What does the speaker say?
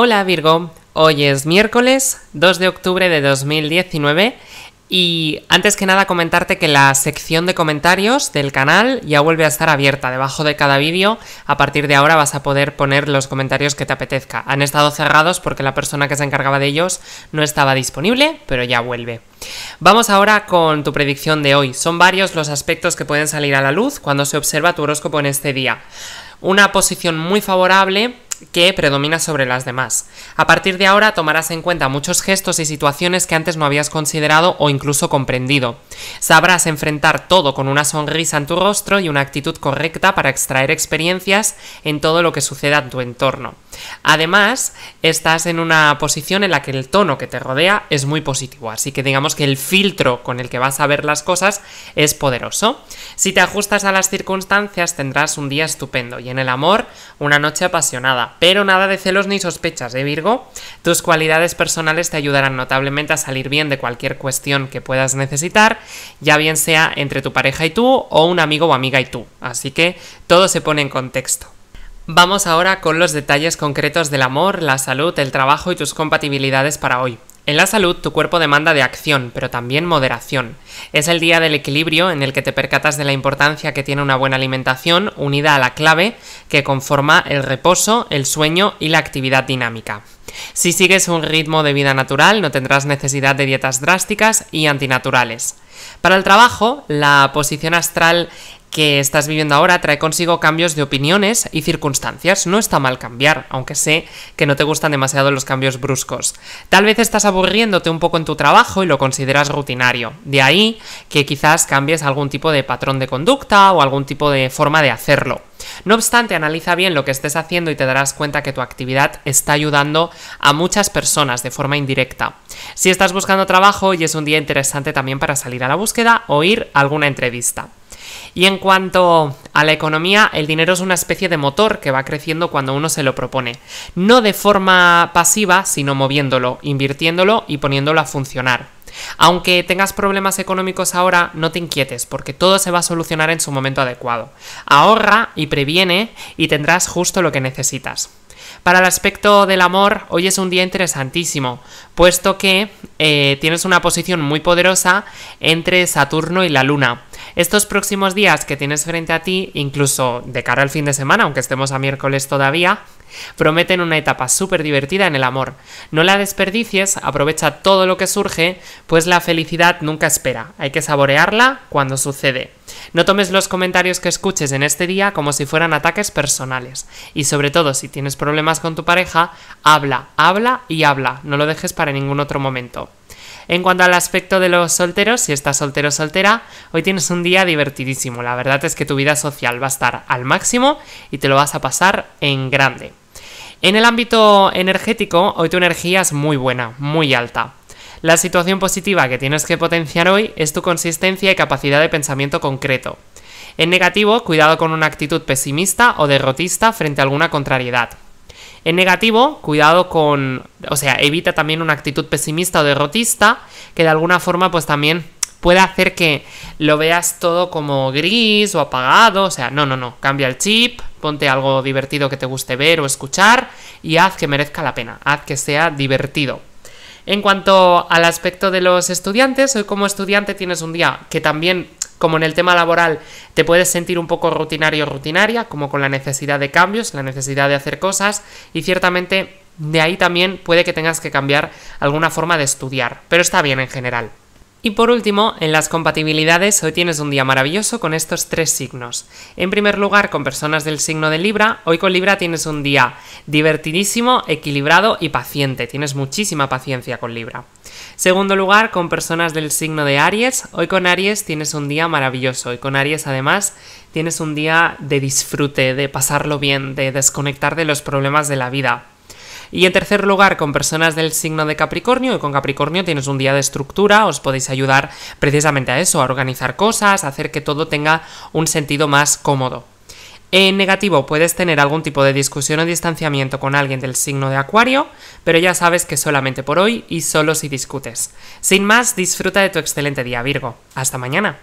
Hola Virgo, hoy es miércoles 2 de octubre de 2019 y antes que nada comentarte que la sección de comentarios del canal ya vuelve a estar abierta debajo de cada vídeo. A partir de ahora vas a poder poner los comentarios que te apetezca. Han estado cerrados porque la persona que se encargaba de ellos no estaba disponible, pero ya vuelve. Vamos ahora con tu predicción de hoy. Son varios los aspectos que pueden salir a la luz cuando se observa tu horóscopo en este día. Una posición muy favorable que predomina sobre las demás. A partir de ahora tomarás en cuenta muchos gestos y situaciones que antes no habías considerado o incluso comprendido. Sabrás enfrentar todo con una sonrisa en tu rostro y una actitud correcta para extraer experiencias en todo lo que suceda en tu entorno. Además, estás en una posición en la que el tono que te rodea es muy positivo, así que digamos que el filtro con el que vas a ver las cosas es poderoso. Si te ajustas a las circunstancias tendrás un día estupendo y en el amor una noche apasionada, pero nada de celos ni sospechas, ¿eh Virgo? Tus cualidades personales te ayudarán notablemente a salir bien de cualquier cuestión que puedas necesitar, ya bien sea entre tu pareja y tú o un amigo o amiga y tú, así que todo se pone en contexto. Vamos ahora con los detalles concretos del amor, la salud, el trabajo y tus compatibilidades para hoy. En la salud, tu cuerpo demanda de acción, pero también moderación. Es el día del equilibrio en el que te percatas de la importancia que tiene una buena alimentación, unida a la clave que conforma el reposo, el sueño y la actividad dinámica. Si sigues un ritmo de vida natural, no tendrás necesidad de dietas drásticas y antinaturales. Para el trabajo, la posición astral que estás viviendo ahora trae consigo cambios de opiniones y circunstancias. No está mal cambiar, aunque sé que no te gustan demasiado los cambios bruscos. Tal vez estás aburriéndote un poco en tu trabajo y lo consideras rutinario. De ahí que quizás cambies algún tipo de patrón de conducta o algún tipo de forma de hacerlo. No obstante, analiza bien lo que estés haciendo y te darás cuenta que tu actividad está ayudando a muchas personas de forma indirecta. Si estás buscando trabajo, y es un día interesante también para salir a la búsqueda o ir a alguna entrevista. Y en cuanto a la economía, el dinero es una especie de motor que va creciendo cuando uno se lo propone. No de forma pasiva, sino moviéndolo, invirtiéndolo y poniéndolo a funcionar. Aunque tengas problemas económicos ahora, no te inquietes, porque todo se va a solucionar en su momento adecuado. Ahorra y previene y tendrás justo lo que necesitas. Para el aspecto del amor, hoy es un día interesantísimo, puesto que eh, tienes una posición muy poderosa entre Saturno y la Luna. Estos próximos días que tienes frente a ti, incluso de cara al fin de semana, aunque estemos a miércoles todavía, prometen una etapa súper divertida en el amor. No la desperdicies, aprovecha todo lo que surge, pues la felicidad nunca espera, hay que saborearla cuando sucede. No tomes los comentarios que escuches en este día como si fueran ataques personales. Y sobre todo, si tienes problemas con tu pareja, habla, habla y habla. No lo dejes para ningún otro momento. En cuanto al aspecto de los solteros, si estás soltero o soltera, hoy tienes un día divertidísimo. La verdad es que tu vida social va a estar al máximo y te lo vas a pasar en grande. En el ámbito energético, hoy tu energía es muy buena, muy alta. La situación positiva que tienes que potenciar hoy es tu consistencia y capacidad de pensamiento concreto. En negativo, cuidado con una actitud pesimista o derrotista frente a alguna contrariedad. En negativo, cuidado con, o sea, evita también una actitud pesimista o derrotista que de alguna forma pues también puede hacer que lo veas todo como gris o apagado, o sea, no, no, no, cambia el chip, ponte algo divertido que te guste ver o escuchar y haz que merezca la pena, haz que sea divertido. En cuanto al aspecto de los estudiantes, hoy como estudiante tienes un día que también, como en el tema laboral, te puedes sentir un poco rutinario o rutinaria, como con la necesidad de cambios, la necesidad de hacer cosas, y ciertamente de ahí también puede que tengas que cambiar alguna forma de estudiar, pero está bien en general. Y por último, en las compatibilidades hoy tienes un día maravilloso con estos tres signos. En primer lugar, con personas del signo de Libra, hoy con Libra tienes un día divertidísimo, equilibrado y paciente, tienes muchísima paciencia con Libra. Segundo lugar, con personas del signo de Aries, hoy con Aries tienes un día maravilloso, y con Aries además tienes un día de disfrute, de pasarlo bien, de desconectar de los problemas de la vida. Y en tercer lugar, con personas del signo de Capricornio, y con Capricornio tienes un día de estructura, os podéis ayudar precisamente a eso, a organizar cosas, a hacer que todo tenga un sentido más cómodo. En negativo puedes tener algún tipo de discusión o distanciamiento con alguien del signo de Acuario, pero ya sabes que solamente por hoy y solo si discutes. Sin más, disfruta de tu excelente día Virgo. Hasta mañana.